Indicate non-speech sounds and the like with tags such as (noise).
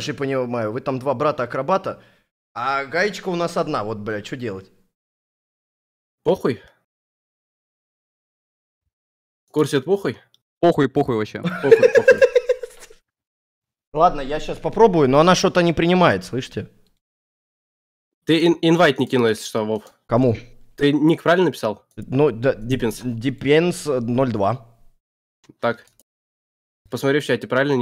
же понимаю, вы там два брата-акробата, а гаечка у нас одна, вот, блядь, что делать? Похуй. В похуй? Похуй, похуй вообще. Похуй, похуй. (laughs) Ладно, я сейчас попробую, но она что-то не принимает, слышите? Ты инвайт не кинул, если что, Вов. Кому? Ты ник правильно написал? Ну, да. Дипенс Диппенс 02. Так. Посмотри в чате, правильно